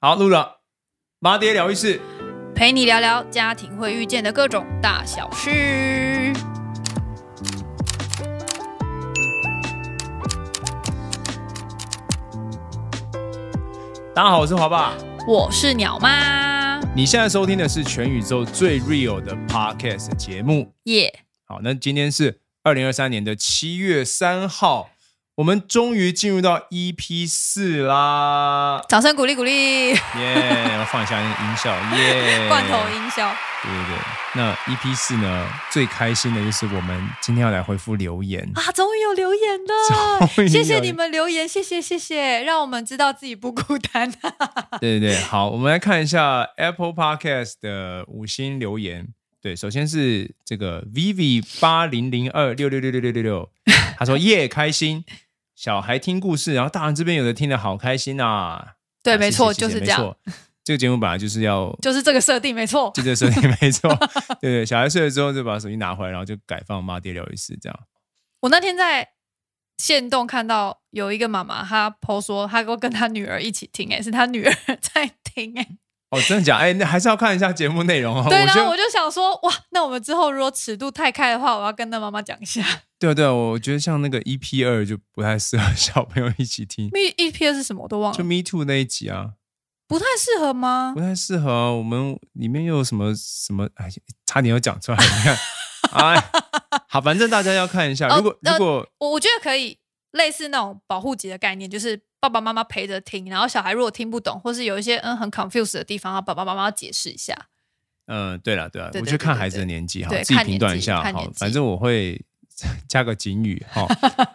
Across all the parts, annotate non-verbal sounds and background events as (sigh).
好，录了。麻爹聊议事，陪你聊聊家庭会遇见的各种大小事。大家好，我是华爸，我是鸟妈。你现在收听的是全宇宙最 real 的 podcast 节目，耶！好，那今天是二零二三年的七月三号。我们终于进入到 EP 四啦！掌声鼓励鼓励！耶！要放一下音效 (laughs) 耶！罐头音效。对对对，那 EP 四呢？最开心的就是我们今天要来回复留言啊！终于有留言了，谢谢你们留言，谢谢谢谢，让我们知道自己不孤单。(laughs) 对对对，好，我们来看一下 Apple Podcast 的五星留言。对，首先是这个 v i v i 八零零二六六六六六六六，他说：夜 (laughs) 开心。小孩听故事，然后大人这边有的听的好开心啊！对，没错，就是这样。这个节目本来就是要，(laughs) 就是这个设定，没错，这个设定没错。对对，小孩睡了之后就把手机拿回来，然后就改放妈爹聊一次这样。我那天在线动看到有一个妈妈，她婆说她跟跟她女儿一起听，哎，是她女儿在听，哎。哦，真的假？哎，那还是要看一下节目内容哦。(laughs) 对后我就想说，哇，那我们之后如果尺度太开的话，我要跟那妈妈讲一下。对啊，对啊，我觉得像那个 e P 二就不太适合 (laughs) 小朋友一起听。e P 二是什么？我都忘了。就 Me Too 那一集啊，不太适合吗？不太适合。我们里面又有什么什么？哎，差点要讲出来。你看，(laughs) 哎，好，反正大家要看一下。如果如果我我觉得可以，类似那种保护级的概念，就是爸爸妈妈陪着听，然后小孩如果听不懂，或是有一些嗯很 confuse 的地方爸爸妈妈要解释一下。嗯，对了对了，我去看孩子的年纪好，自己评断一下。反正我会。加个警语哈，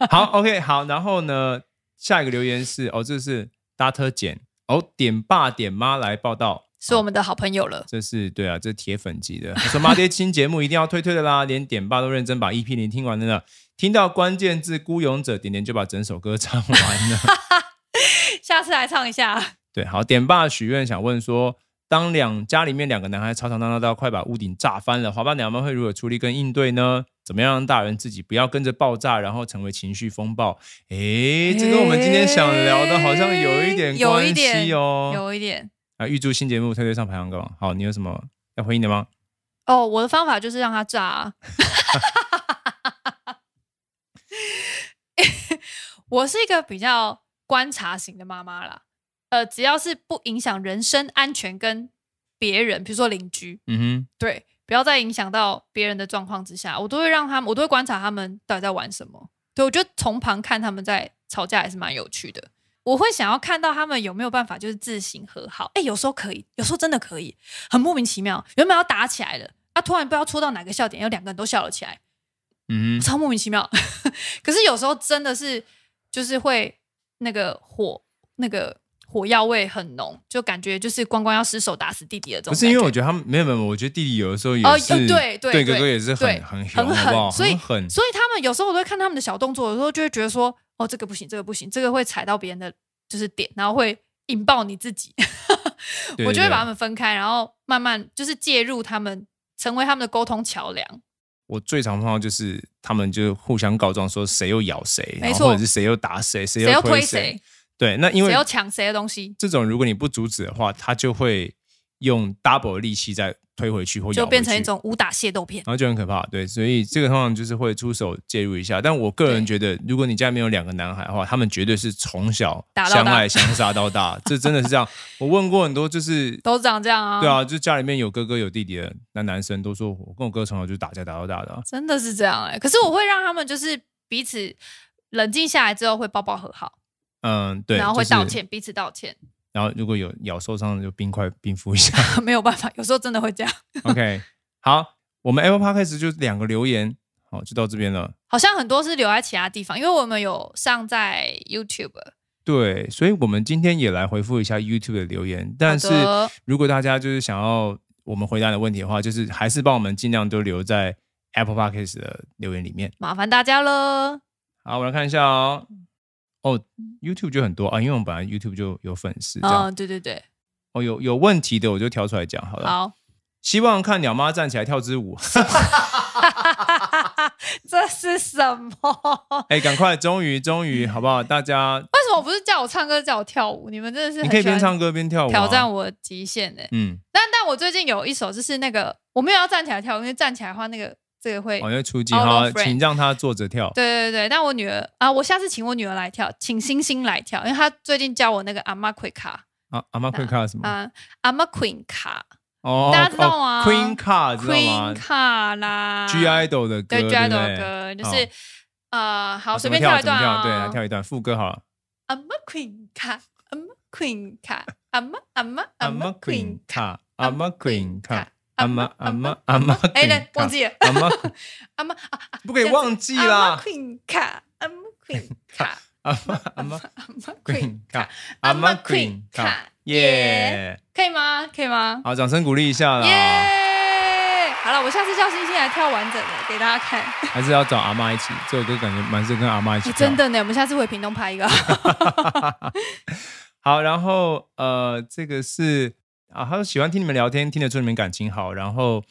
好，OK，好，然后呢，下一个留言是哦，这是达 a 简哦，点爸点妈来报道，是我们的好朋友了，这是对啊，这是铁粉级的，说妈爹新节目一定要推推的啦，连点爸都认真把 EP 零听完呢。听到关键字孤勇者，点点就把整首歌唱完了，(laughs) 下次来唱一下，对，好，点爸许愿想问说，当两家里面两个男孩吵吵闹闹到快把屋顶炸翻了，华爸娘们会如何处理跟应对呢？怎么样让大人自己不要跟着爆炸，然后成为情绪风暴？哎，这跟我们今天想聊的好像有一点关系哦。有一点啊，预祝新节目推推上排行榜。好，你有什么要回应的吗？哦，我的方法就是让他炸。(laughs) 我是一个比较观察型的妈妈啦，呃，只要是不影响人身安全跟别人，比如说邻居，嗯哼，对。不要再影响到别人的状况之下，我都会让他们，我都会观察他们到底在玩什么。对，我觉得从旁看他们在吵架还是蛮有趣的。我会想要看到他们有没有办法就是自行和好。哎，有时候可以，有时候真的可以，很莫名其妙。原本要打起来了，啊，突然不知道戳到哪个笑点，又两个人都笑了起来。嗯，超莫名其妙。(laughs) 可是有时候真的是，就是会那个火那个。火药味很浓，就感觉就是光光要失手打死弟弟的这种。不是因为我觉得他们没有没有，我觉得弟弟有的时候也是，对对对，哥哥也是很很很狠，所以所以他们有时候我都会看他们的小动作，有时候就会觉得说，哦这个不行，这个不行，这个会踩到别人的就是点，然后会引爆你自己。(laughs) 我就会把他们分开，然后慢慢就是介入他们，成为他们的沟通桥梁。我最常碰到就是他们就互相告状，说谁又咬谁，没错，是谁又打谁，谁又推谁。对，那因为要抢谁的东西，这种如果你不阻止的话，他就会用 double 力气再推回去，或就变成一种武打械斗片，然后就很可怕。对，所以这个通常就是会出手介入一下。但我个人觉得，如果你家里面有两个男孩的话，他们绝对是从小相爱相杀到大，(laughs) 这真的是这样。我问过很多，就是都长这样啊，对啊，就家里面有哥哥有弟弟的那男生都说，我跟我哥从小就打架打到大的，真的是这样哎。可是我会让他们就是彼此冷静下来之后会抱抱和好。嗯，对，然后会道歉，彼此道歉。然后如果有咬受伤的，就冰块冰敷一下。(laughs) 没有办法，有时候真的会这样。(laughs) OK，好，我们 Apple Podcast 就两个留言，好，就到这边了。好像很多是留在其他地方，因为我们有上在 YouTube。对，所以我们今天也来回复一下 YouTube 的留言。但是如果大家就是想要我们回答的问题的话，就是还是帮我们尽量都留在 Apple Podcast 的留言里面。麻烦大家了。好，我来看一下哦。哦，YouTube 就很多啊，因为我们本来 YouTube 就有粉丝，这样。对对对。哦，有有问题的我就挑出来讲好了。好，希望看鸟妈站起来跳支舞。(laughs) 这是什么？(laughs) 哎，赶快，终于，终于，好不好？大家。为什么不是叫我唱歌，叫我跳舞？你们真的是？你可以边唱歌边跳舞。挑战我极限哎。嗯。但但我最近有一首，就是那个，我没有要站起来跳，因为站起来的话那个。这个会，我要出击哈，请让他坐着跳。对对对但我女儿啊，我下次请我女儿来跳，请星星来跳，因为她最近教我那个《阿妈 Queen 卡》啊，《阿妈 Queen 卡》什么啊，《阿妈 Queen 卡》哦，Queen 卡，Queen 卡啦，G Idol 的歌，对，G Idol 的歌就是啊，好，随便跳一段啊，对，来跳一段副歌好了，《阿妈 Queen 卡》，《阿妈 Queen 卡》，阿妈阿妈阿妈 Queen 卡，阿妈 Queen 卡。阿妈，阿妈，阿妈，哎，等，忘记了，阿妈，(laughs) 阿妈，不可以忘记啦！阿妈 Queen 卡，阿妈 Queen 卡，阿妈，阿妈，阿妈 Queen 卡，阿妈 Queen 卡，耶，可以吗？可以吗？好，掌声鼓励一下啦！好了，我下次叫星星来跳完整的给大家看。还是要找阿妈一起，这首歌感觉蛮适合跟阿妈一起。真的呢，我们下次回屏东拍一个。好，然后，呃，这个是。啊，他说喜欢听你们聊天，听得出你们感情好。然后，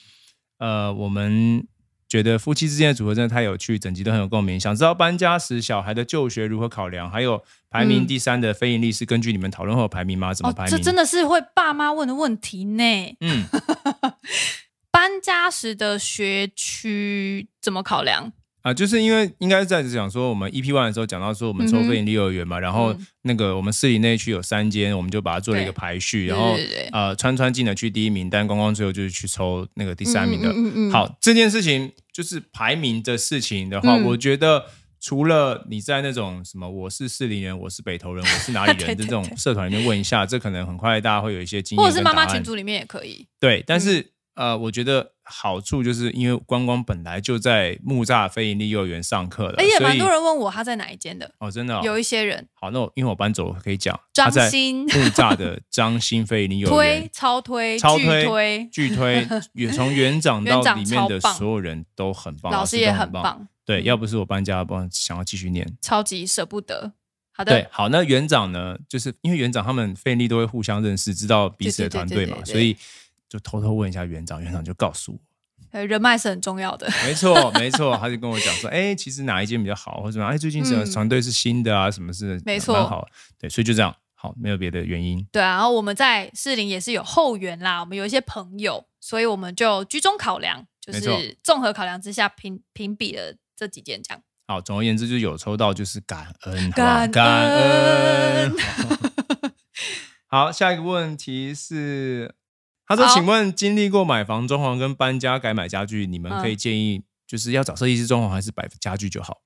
呃，我们觉得夫妻之间的组合真的太有趣，整集都很有共鸣。想知道搬家时小孩的就学如何考量，还有排名第三的非盈利是根据你们讨论后排名吗？怎么排名？这真的是会爸妈问的问题呢。嗯，(laughs) 搬家时的学区怎么考量？啊，就是因为应该在讲说，我们 EP one 的时候讲到说，我们抽费力幼儿园嘛，然后那个我们市里那区有三间，我们就把它做了一个排序，然后呃，川川进了去第一名，但光光最后就是去抽那个第三名的。好，这件事情就是排名的事情的话，我觉得除了你在那种什么我是市里人，我是北投人，我是哪里人 (laughs) 这种社团里面问一下，这可能很快大家会有一些经验或者是妈妈群组里面也可以。对，但是呃，我觉得。好处就是因为光光本来就在木栅盈利幼儿园上课了，而且蛮多人问我他在哪一间的哦，真的有一些人。好，那我因为我搬走可以讲，他在木栅的张新盈利幼儿园，超推、巨推、巨推，(laughs) 从园长到里面的所有人都很棒，老师也很棒。对，要不是我搬家，不想要继续念，超级舍不得。好的，好，那园长呢？就是因为园长他们费利都会互相认识，知道彼此的团队嘛，所以。就偷偷问一下园长，园长就告诉我，人脉是很重要的。没错，没错，他就跟我讲说，哎，其实哪一间比较好，或者哎，最近这个团队是新的啊，什么是没错，好，对，所以就这样，好，没有别的原因。对啊，然后我们在士林也是有后援啦，我们有一些朋友，所以我们就居中考量，就是综合考量之下评评比了这几件，这样。好，总而言之，就有抽到就是感恩，感恩。(laughs) 好，下一个问题是。他说：“请问经历过买房、装潢跟搬家改买家具，你们可以建议，就是要找设计师装潢还是摆家具就好？”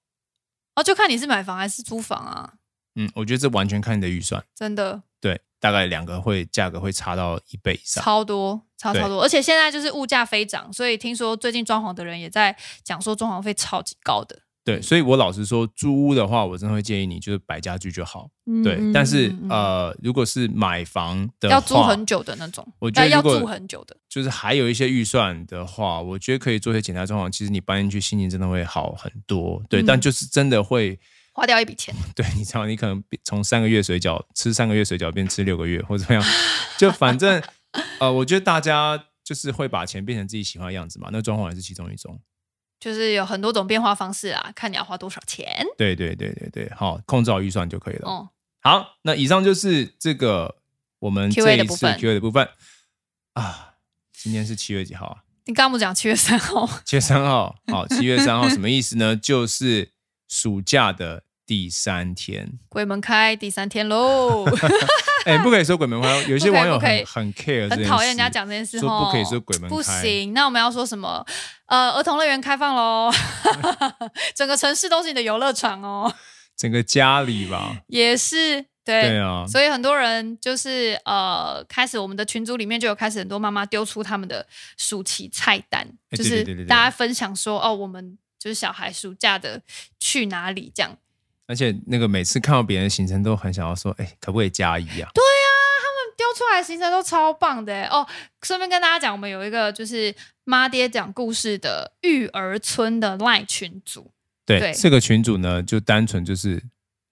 哦，就看你是买房还是租房啊？嗯，我觉得这完全看你的预算，真的。对，大概两个会价格会差到一倍以上，超多，超超多。而且现在就是物价飞涨，所以听说最近装潢的人也在讲说装潢费超级高的。对，所以我老实说，租屋的话，我真的会建议你就是摆家具就好。对，但是呃，如果是买房的话，要租很久的那种，我觉得要住很久的，就是还有一些预算的话，我觉得可以做一些简单装潢。其实你搬进去心情真的会好很多。对，但就是真的会花掉一笔钱。(laughs) 对，你知道你可能从三个月水饺吃三个月水饺，变吃六个月或怎么样，就反正 (laughs) 呃，我觉得大家就是会把钱变成自己喜欢的样子嘛。那装潢也是其中一种。就是有很多种变化方式啊，看你要花多少钱。对对对对对，好，控制好预算就可以了。哦，好，那以上就是这个我们这一 Q&A 的部分。啊，今天是七月几号？啊？你刚不讲七月三号？七月三号，好，七月三号 (laughs) 什么意思呢？就是暑假的。第三天，鬼门开第三天喽！(laughs) 哎，不可以说鬼门关，(laughs) 有些网友很很 care，很讨厌人家讲这件事，说不可以说鬼门开，不行。那我们要说什么？呃，儿童乐园开放喽，(laughs) 整个城市都是你的游乐场哦。整个家里吧，也是对对啊。所以很多人就是呃，开始我们的群组里面就有开始很多妈妈丢出他们的暑期菜单，就是大家分享说哦，我们就是小孩暑假的去哪里这样。而且那个每次看到别人的行程，都很想要说，哎，可不可以加一啊？对啊，他们丢出来的行程都超棒的哦。顺便跟大家讲，我们有一个就是妈爹讲故事的育儿村的赖群组。对，这个群组呢，就单纯就是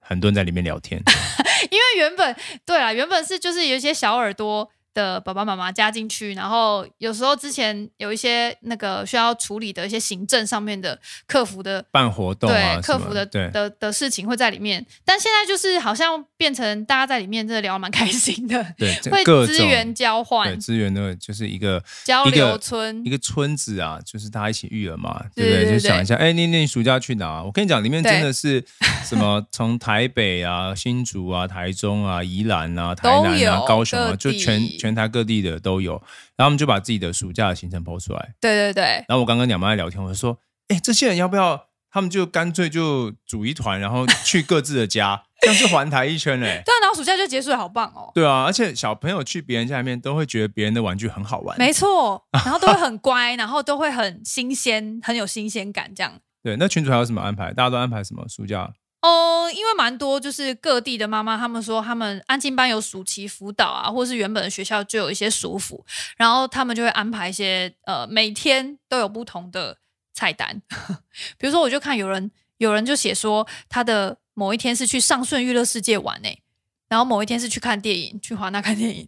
很多人在里面聊天。(laughs) 因为原本对啊，原本是就是有一些小耳朵。的爸爸妈妈加进去，然后有时候之前有一些那个需要处理的一些行政上面的客服的办活动，对客服的的的事情会在里面，但现在就是好像变成大家在里面真的聊蛮开心的，对，会资源交换，对资源的就是一个交流村，一个村子啊，就是大家一起育儿嘛，对不对？就想一下，哎，你那你暑假去哪？我跟你讲，里面真的是 (laughs) 什么，从台北啊、新竹啊、台中啊、宜兰啊、台南啊、高雄啊，就全。全台各地的都有，然后我们就把自己的暑假的行程抛出来。对对对。然后我刚跟两妈在聊天，我就说：哎，这些人要不要？他们就干脆就组一团，然后去各自的家，(laughs) 这样去环台一圈嘞。对啊，然后暑假就结束了，好棒哦。对啊，而且小朋友去别人家里面，都会觉得别人的玩具很好玩。没错，然后都会很乖，(laughs) 然后都会很新鲜，很有新鲜感这样。对，那群主还有什么安排？大家都安排什么暑假？哦，因为蛮多，就是各地的妈妈，他们说他们安静班有暑期辅导啊，或是原本的学校就有一些暑辅，然后他们就会安排一些呃，每天都有不同的菜单。(laughs) 比如说，我就看有人有人就写说，他的某一天是去上顺娱乐世界玩诶，然后某一天是去看电影，去华纳看电影。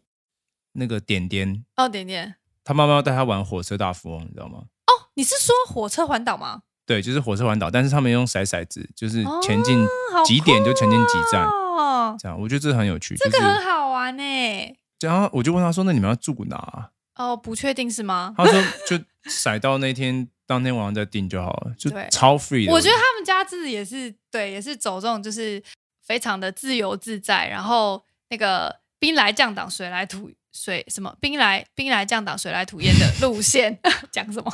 那个点点哦，点点，他妈妈带他玩火车大富翁，你知道吗？哦，你是说火车环岛吗？对，就是火车环岛，但是他们用骰骰子，就是前进几点就前进几站，哦这样我觉得这很有趣，这个很好玩哎。然后我就问他说：“那你们要住哪？”哦，不确定是吗？他说：“就骰到那天，当天晚上再订就好了。”就超 free。我觉得他们家自己也是对，也是走这种，就是非常的自由自在，然后那个兵来将挡，水来土。水什么兵来兵来将挡水来土掩的路线 (laughs) 讲什么？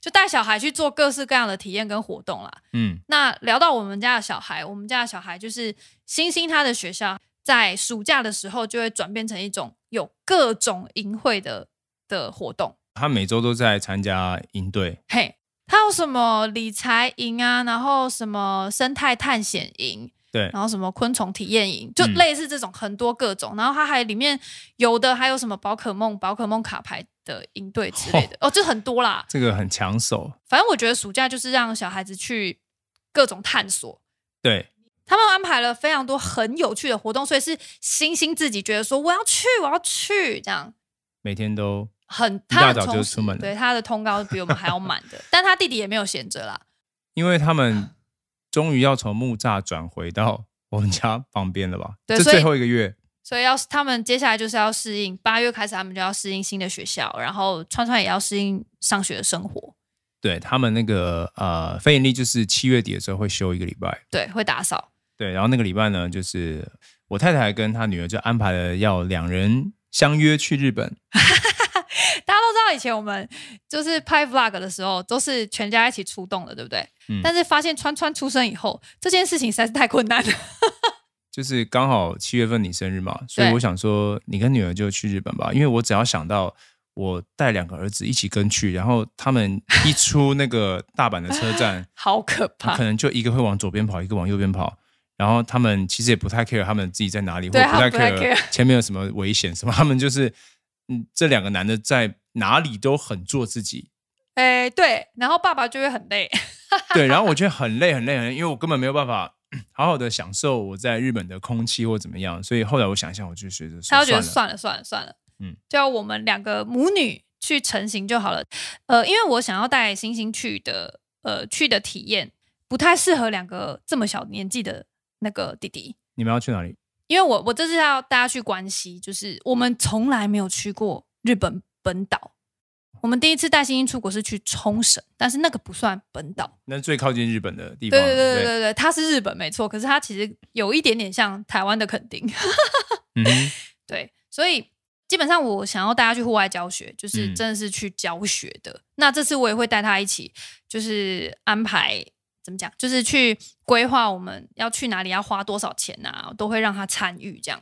就带小孩去做各式各样的体验跟活动啦。嗯，那聊到我们家的小孩，我们家的小孩就是星星，他的学校在暑假的时候就会转变成一种有各种营会的的活动。他每周都在参加营队，嘿，他有什么理财营啊，然后什么生态探险营。对，然后什么昆虫体验营，就类似这种很多各种，然后它还里面有的还有什么宝可梦、宝可梦卡牌的营队之类的，哦，就很多啦。这个很抢手。反正我觉得暑假就是让小孩子去各种探索。对，他们安排了非常多很有趣的活动，所以是星星自己觉得说我要去，我要去这样，每天都很一大早就出门对，他的通告比我们还要满的，但他弟弟也没有闲着啦，因为他们。终于要从木栅转回到我们家旁边了吧？(laughs) 对，是最后一个月。所以，要他们接下来就是要适应。八月开始，他们就要适应新的学校，然后川川也要适应上学的生活。对他们那个呃，非盈利就是七月底的时候会休一个礼拜，对，会打扫。对，然后那个礼拜呢，就是我太太跟她女儿就安排了要两人相约去日本。(laughs) (laughs) 大家都知道，以前我们就是拍 vlog 的时候，都是全家一起出动的，对不对？嗯。但是发现川川出生以后，这件事情实在是太困难了。(laughs) 就是刚好七月份你生日嘛，所以我想说，你跟女儿就去日本吧。因为我只要想到我带两个儿子一起跟去，然后他们一出那个大阪的车站，(laughs) 好可怕！可能就一个会往左边跑，一个往右边跑。然后他们其实也不太 care 他们自己在哪里，或不太 care 前面有什么危险什么。他们就是。嗯，这两个男的在哪里都很做自己，哎，对，然后爸爸就会很累，(laughs) 对，然后我觉得很累很累很累，因为我根本没有办法 (clears throat) 好好的享受我在日本的空气或怎么样，所以后来我想一下，我就觉得算了算了算了算了，嗯，就要我们两个母女去成型就好了，呃，因为我想要带星星去的，呃，去的体验不太适合两个这么小年纪的那个弟弟，你们要去哪里？因为我我这是要大家去关心，就是我们从来没有去过日本本岛，我们第一次带星星出国是去冲绳，但是那个不算本岛，那最靠近日本的地方。对对对对对对，它是日本没错，可是它其实有一点点像台湾的垦丁。(laughs) 对，所以基本上我想要大家去户外教学，就是真的是去教学的。那这次我也会带他一起，就是安排。怎么讲？就是去规划我们要去哪里，要花多少钱啊，都会让他参与，这样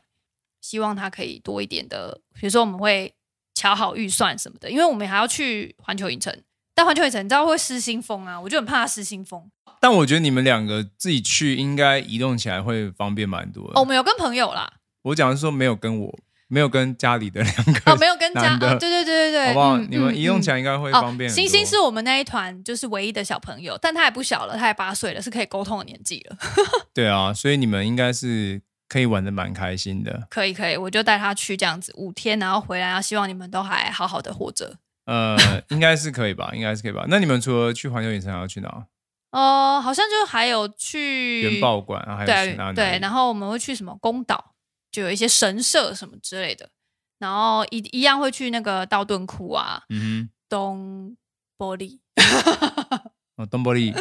希望他可以多一点的。比如说，我们会瞧好预算什么的，因为我们还要去环球影城，但环球影城你知道会失心疯啊，我就很怕他失心疯。但我觉得你们两个自己去，应该移动起来会方便蛮多。的、哦，们有跟朋友啦。我讲是说没有跟我。没有跟家里的两个哦，没有跟家啊，对对对对对，你们动起来应该会方便。星星是我们那一团就是唯一的小朋友，但他也不小了，他也八岁了，是可以沟通的年纪了。(laughs) 对啊，所以你们应该是可以玩的蛮开心的。可以可以，我就带他去这样子五天，然后回来啊，希望你们都还好好的活着。呃，(laughs) 应该是可以吧，应该是可以吧。那你们除了去环球影城还要去哪？哦，好像就还有去原爆馆啊，还有对对，然后我们会去什么宫岛。就有一些神社什么之类的，然后一一样会去那个道顿窟啊，东玻璃，哦东玻璃，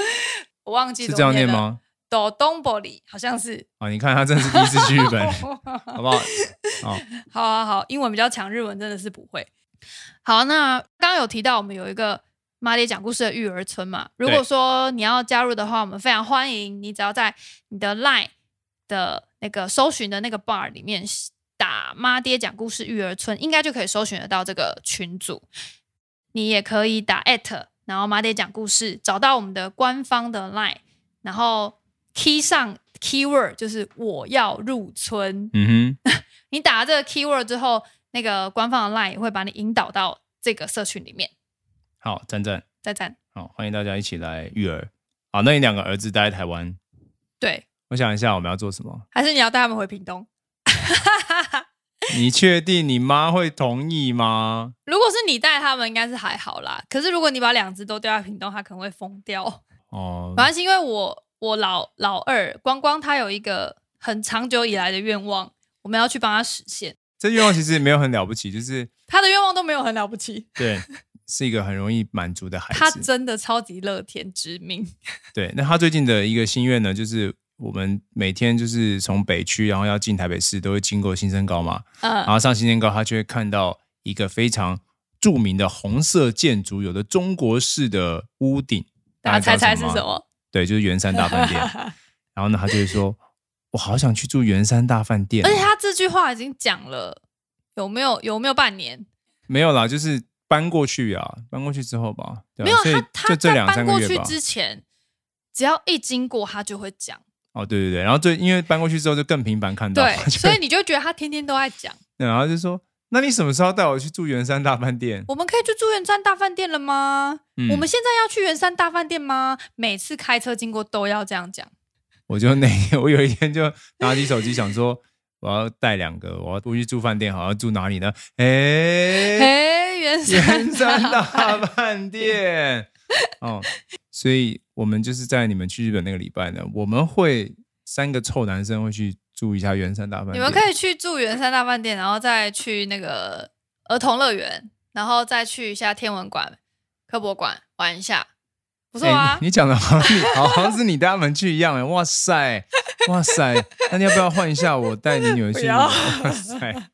我忘记是这样念吗？哆东玻璃好像是啊，你看他真的是第一次去日本，(laughs) 好不好？好，好，好，英文比较强，日文真的是不会。好，那刚刚有提到我们有一个马爹讲故事的育儿村嘛，如果说你要加入的话，我们非常欢迎你，只要在你的 line。的那个搜寻的那个 bar 里面打“妈爹讲故事育儿村”，应该就可以搜寻得到这个群组。你也可以打 at，然后“妈爹讲故事”找到我们的官方的 line，然后 key 上 keyword 就是“我要入村”。嗯哼，(laughs) 你打了这个 keyword 之后，那个官方的 line 会把你引导到这个社群里面。好，赞赞，再赞。好，欢迎大家一起来育儿。好，那你两个儿子待在台湾？对。我想一下，我们要做什么？还是你要带他们回屏东？(laughs) 你确定你妈会同意吗？(laughs) 如果是你带他们，应该是还好啦。可是如果你把两只都丢在屏东，他可能会疯掉。哦，(laughs) 反正是因为我，我老老二光光，他有一个很长久以来的愿望，我们要去帮他实现。这愿望其实没有很了不起，就是他的愿望都没有很了不起。对，是一个很容易满足的孩子。他真的超级乐天知命。对，那他最近的一个心愿呢，就是。我们每天就是从北区，然后要进台北市，都会经过新生高嘛。嗯，然后上新生高，他就会看到一个非常著名的红色建筑，有的中国式的屋顶。大家猜猜是什么？对，就是圆山大饭店。(laughs) 然后呢，他就会说：“我好想去住圆山大饭店。”而且他这句话已经讲了，有没有？有没有半年？没有啦，就是搬过去呀，搬过去之后吧。没有他，他在搬过去之前，只要一经过，他就会讲。哦，对对对，然后就因为搬过去之后就更频繁看到，对，(laughs) 所以你就觉得他天天都在讲。对，然后就说，那你什么时候带我去住圆山大饭店？我们可以去住圆山大饭店了吗？我们现在要去圆山大饭店吗？每次开车经过都要这样讲。我就那天，我有一天就拿起手机想说，我要带两个，我要不去住饭店好？要住哪里呢？哎哎，元圆山大饭店，哦。所以，我们就是在你们去日本那个礼拜呢，我们会三个臭男生会去住一下圆山大饭店。你们可以去住圆山大饭店，然后再去那个儿童乐园，然后再去一下天文馆、科博馆玩一下，不错啊！你讲的吗？好，好像是你带他们去一样哎！哇塞，哇塞，那你要不要换一下我带你女儿去？哇塞！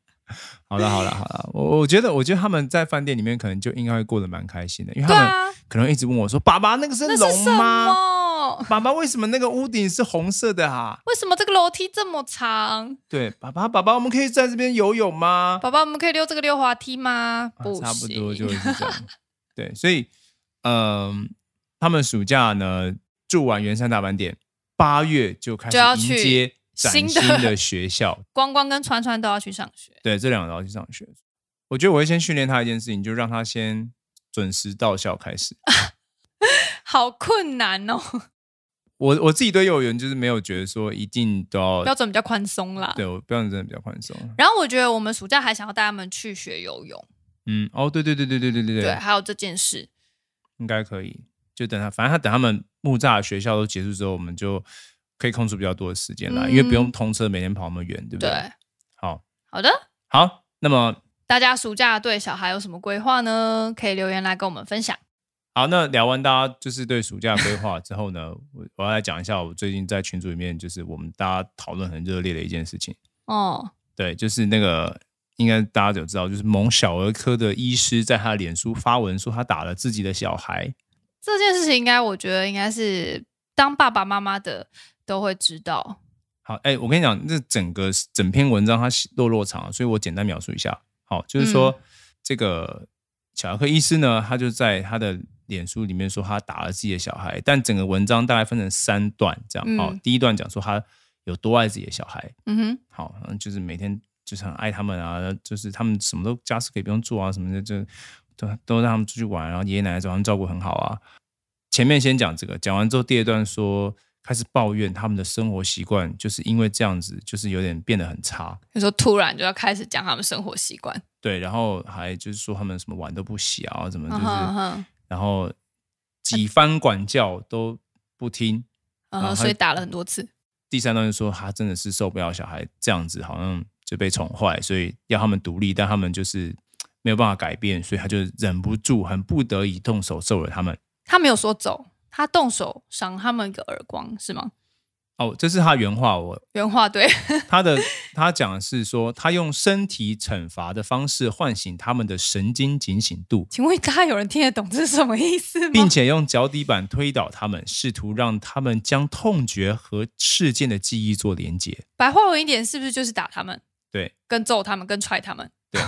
好了好了好了，我我觉得我觉得他们在饭店里面可能就应该会过得蛮开心的，因为他们可能一直问我说：“爸爸，那个是龙吗？爸爸，为什么那个屋顶是红色的？哈，为什么这个楼梯这么长？”对，爸爸，爸爸，我们可以在这边游泳吗？爸爸，我们可以溜这个溜滑梯吗？不，差不多就是这样。对，所以，嗯，他们暑假呢住完圆山大饭店，八月就开始迎接。新的学校，(laughs) 光光跟川川都要去上学。对，这两个都要去上学。我觉得我会先训练他一件事情，就让他先准时到校开始。(laughs) 好困难哦！我我自己对幼儿园就是没有觉得说一定都要标准比较宽松啦。对，我标准真的比较宽松。然后我觉得我们暑假还想要带他们去学游泳。嗯，哦，对对对对对对对对，还有这件事应该可以，就等他，反正他等他们木栅学校都结束之后，我们就。可以空出比较多的时间啦，因为不用通车，每天跑那么远，对不对？对，好好的好。那么大家暑假对小孩有什么规划呢？可以留言来跟我们分享。好，那聊完大家就是对暑假规划之后呢，(laughs) 我我要来讲一下我最近在群组里面就是我们大家讨论很热烈的一件事情哦。对，就是那个应该大家都知道，就是某小儿科的医师在他脸书发文说他打了自己的小孩。这件事情应该我觉得应该是当爸爸妈妈的。都会知道。好，哎，我跟你讲，这整个整篇文章它落落长，所以我简单描述一下。好，就是说这个儿科医师呢，他就在他的脸书里面说他打了自己的小孩。但整个文章大概分成三段这样。好，第一段讲说他有多爱自己的小孩。嗯哼，好，就是每天就是很爱他们啊，就是他们什么都家事可以不用做啊，什么的就都都让他们出去玩，然后爷爷奶奶早上照顾很好啊。前面先讲这个，讲完之后第二段说。开始抱怨他们的生活习惯，就是因为这样子，就是有点变得很差。有时候突然就要开始讲他们生活习惯。对，然后还就是说他们什么碗都不洗啊，什么就是，然后几番管教都不听，然后所以打了很多次。第三段就说他真的是受不了小孩这样子，好像就被宠坏，所以要他们独立，但他们就是没有办法改变，所以他就忍不住，很不得已动手揍了他们。他没有说走。他动手赏他们一个耳光是吗？哦，这是他原话，我原话对 (laughs) 他的他讲的是说，他用身体惩罚的方式唤醒他们的神经警醒度。请问大家有人听得懂这是什么意思吗？并且用脚底板推倒他们，试图让他们将痛觉和事件的记忆做连接。白话文一点，是不是就是打他们？对，跟揍他们，跟踹他们。对。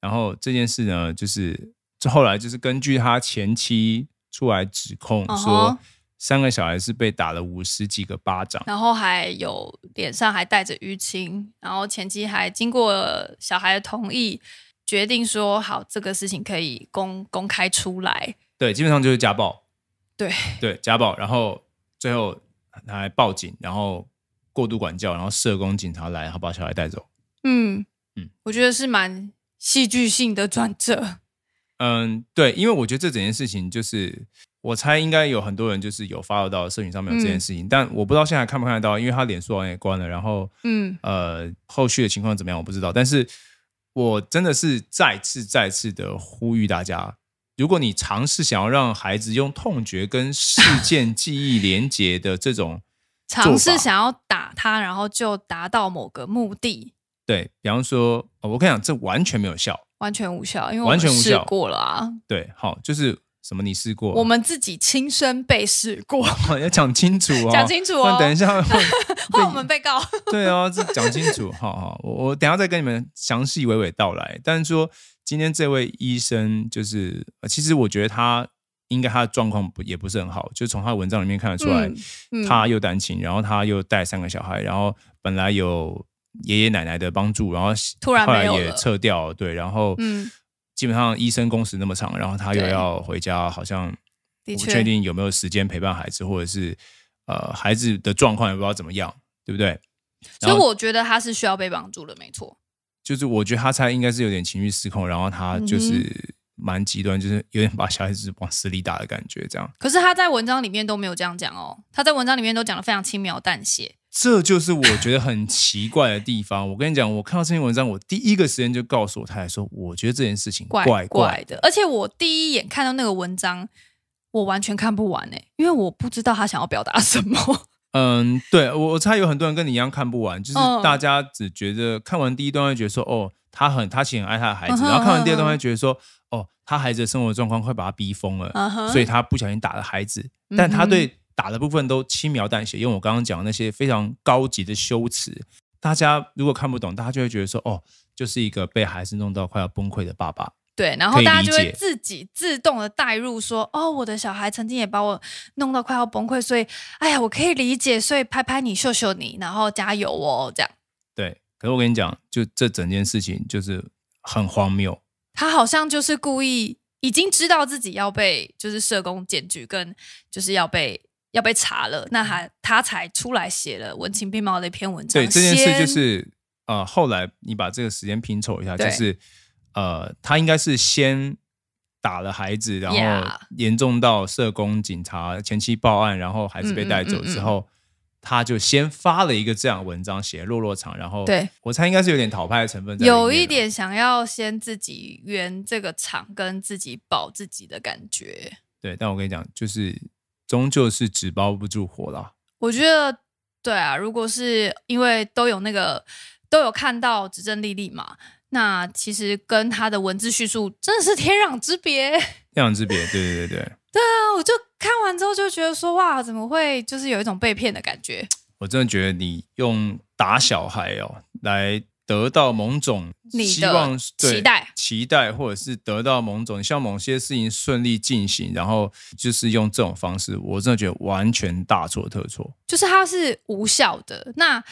然后这件事呢，就是后来就是根据他前妻。出来指控说，三个小孩是被打了五十几个巴掌，然后还有脸上还带着淤青，然后前期还经过小孩的同意，决定说好这个事情可以公公开出来。对，基本上就是家暴。对 (laughs) 对，家暴。然后最后他还报警，然后过度管教，然后社工、警察来，然后把小孩带走。嗯嗯，我觉得是蛮戏剧性的转折。嗯，对，因为我觉得这整件事情就是，我猜应该有很多人就是有发到到社群上面有这件事情，但我不知道现在看不看得到，因为他脸书完也关了，然后，嗯，呃，后续的情况怎么样我不知道，但是我真的是再次再次的呼吁大家，如果你尝试想要让孩子用痛觉跟事 (laughs) 件记忆连接的这种，(laughs) 尝试想要打他，然后就达到某个目的，对比方说，我跟你讲，这完全没有效。完全无效，因为我们试过了啊。对，好，就是什么你试过？我们自己亲身被试过，(laughs) 要讲清楚啊，讲清楚哦。等一下 (laughs) 换我们被告。(laughs) 对哦，讲清楚，好好，我我等下再跟你们详细娓娓道来。但是说今天这位医生，就是其实我觉得他应该他的状况不也不是很好，就从他的文章里面看得出来，他又单亲，然后他又带三个小孩，然后本来有。爷爷奶奶的帮助，然后后来也撤掉，对，然后基本上医生工时那么长，然后他又要回家，好像不确定有没有时间陪伴孩子，或者是呃孩子的状况也不知道怎么样，对不对？所以我觉得他是需要被帮助的，没错。就是我觉得他才应该是有点情绪失控，然后他就是蛮极端，就是有点把小孩子往死里打的感觉，这样。可是他在文章里面都没有这样讲哦，他在文章里面都讲的非常轻描淡写。这就是我觉得很奇怪的地方。我跟你讲，我看到这篇文章，我第一个时间就告诉我太太说，我觉得这件事情怪怪的。而且我第一眼看到那个文章，我完全看不完哎，因为我不知道他想要表达什么。(laughs) 嗯，对，我我猜有很多人跟你一样看不完，就是大家只觉得看完第一段会觉得说，哦，他很他其实很爱他的孩子，然后看完第二段会觉得说，哦，他孩子的生活状况快把他逼疯了，所以他不小心打了孩子，但他对。打的部分都轻描淡写，因为我刚刚讲那些非常高级的修辞，大家如果看不懂，大家就会觉得说：“哦，就是一个被孩子弄到快要崩溃的爸爸。”对，然后大家就会自己自动的带入，说：“哦，我的小孩曾经也把我弄到快要崩溃，所以，哎呀，我可以理解，所以拍拍你，秀秀你，然后加油哦，这样。”对，可是我跟你讲，就这整件事情就是很荒谬，他好像就是故意已经知道自己要被就是社工检举，跟就是要被。要被查了，那他他才出来写了文情并茂的一篇文章。对这件事就是，呃，后来你把这个时间拼凑一下，就是，呃，他应该是先打了孩子，然后严重到社工、警察前期报案，然后孩子被带走之后，他就先发了一个这样的文章，写落落场，然后对，我猜应该是有点讨拍的成分，有一点想要先自己圆这个场，跟自己保自己的感觉。对，但我跟你讲，就是。终究是纸包不住火啦。我觉得，对啊，如果是因为都有那个都有看到执政丽丽嘛，那其实跟他的文字叙述真的是天壤之别，(laughs) 天壤之别。对对对对，对啊，我就看完之后就觉得说，哇，怎么会就是有一种被骗的感觉？我真的觉得你用打小孩哦来。得到某种希望、期待、期待，或者是得到某种像某些事情顺利进行，然后就是用这种方式，我真的觉得完全大错特错，就是它是无效的。那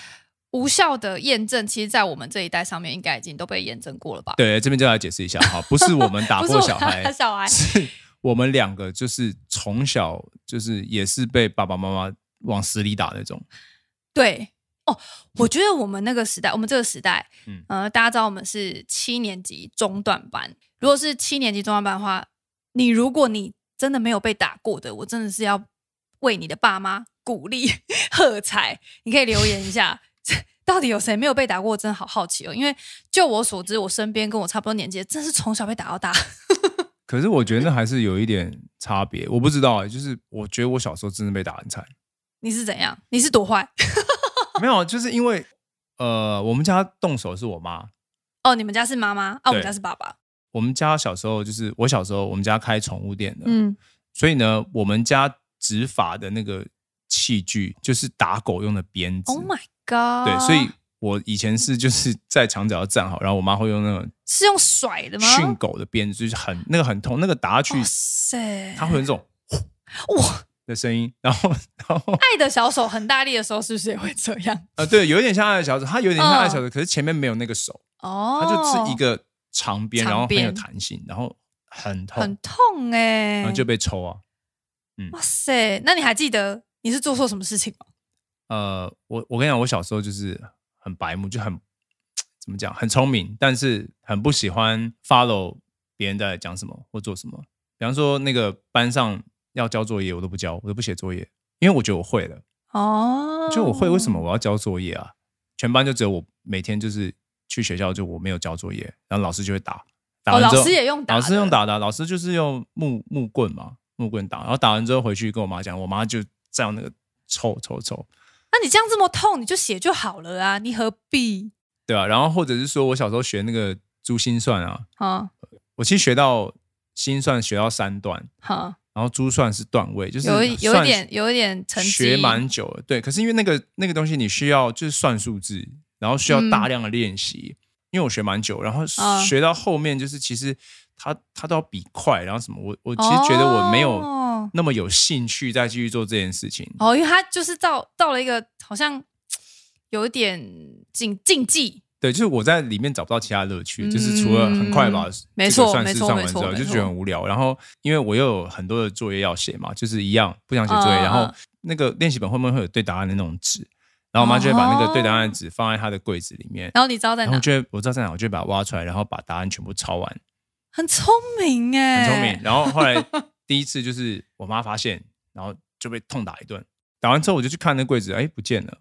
无效的验证，其实，在我们这一代上面，应该已经都被验证过了吧？对，这边就来解释一下哈，(laughs) 不是我们打破小孩，小孩，(laughs) 是我们两个，就是从小就是也是被爸爸妈妈往死里打那种，对。我觉得我们那个时代，我们这个时代，嗯，呃，大家知道我们是七年级中段班。如果是七年级中段班的话，你如果你真的没有被打过的，我真的是要为你的爸妈鼓励喝彩。你可以留言一下，到底有谁没有被打过？真的好好奇哦。因为就我所知，我身边跟我差不多年纪，真是从小被打到大。(laughs) 可是我觉得还是有一点差别。我不知道啊，就是我觉得我小时候真的被打很惨。(laughs) 你是怎样？你是多坏？(laughs) 没有，就是因为，呃，我们家动手是我妈。哦，你们家是妈妈啊？我们家是爸爸。我们家小时候就是我小时候，我们家开宠物店的。嗯，所以呢，我们家执法的那个器具就是打狗用的鞭子。Oh my god！对，所以我以前是就是在墙角站好，然后我妈会用那种是用甩的吗？训狗的鞭子就是很那个很痛，那个打下去，哇塞，它会很重，哇。的声音，然后，然后，爱的小手很大力的时候，是不是也会这样？(laughs) 呃，对，有点像爱的小手，它有点像爱小手，可是前面没有那个手哦，它就是一个长边然后很有弹性，然后很很痛哎，然后就被抽啊，嗯，哇塞，那你还记得你是做错什么事情吗？呃，我我跟你讲，我小时候就是很白目，就很怎么讲，很聪明，但是很不喜欢 follow 别人在讲什么或做什么，比方说那个班上。要交作业，我都不交，我都不写作业，因为我觉得我会了。哦，就我会，为什么我要交作业啊？全班就只有我每天就是去学校，就我没有交作业，然后老师就会打。老师也用打，老师用打的，老师就是用木木棍嘛，木棍打。然后打完之后回去跟我妈讲，我妈就这样那个抽抽抽。那你这样这么痛，你就写就好了啊，你何必？对啊，然后或者是说我小时候学那个珠心算啊，哦，我其实学到心算学到三段，好。然后珠算是段位，就是有有点有点成学蛮久了，对。可是因为那个那个东西，你需要就是算数字，然后需要大量的练习。因为我学蛮久，然后学到后面就是其实他他都要比快，然后什么？我我其实觉得我没有那么有兴趣再继续做这件事情。哦，因为它就是到到了一个好像有一点禁禁忌。对，就是我在里面找不到其他乐趣，就是除了很快把，没错，没错，没错，就觉得很无聊。然后因为我又有很多的作业要写嘛，就是一样不想写作业。然后那个练习本后不会有对答案的那种纸？然后我妈就会把那个对答案纸放在她的柜子里面。然后你知道在哪？我就我知道在哪，我就把它挖出来，然后把答案全部抄完。很聪明哎，很聪明。然后后来 (laughs) 第一次就是我妈发现，然后就被痛打一顿。打完之后我就去看那柜子，哎，不见了。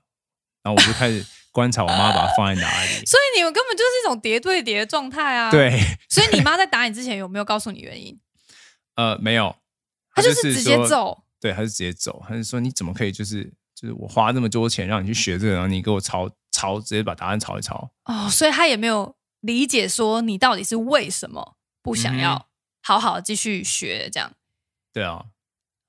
然后我就开始。观察我妈把它放在哪里，(laughs) 所以你们根本就是一种叠对叠的状态啊。对，(laughs) 所以你妈在打你之前有没有告诉你原因？呃，没有，他就是直接走。对，他就直接走，他就说你怎么可以就是就是我花那么多钱让你去学这个，然后你给我抄抄，直接把答案抄一抄。哦，所以他也没有理解说你到底是为什么不想要好好继续学这样。对啊。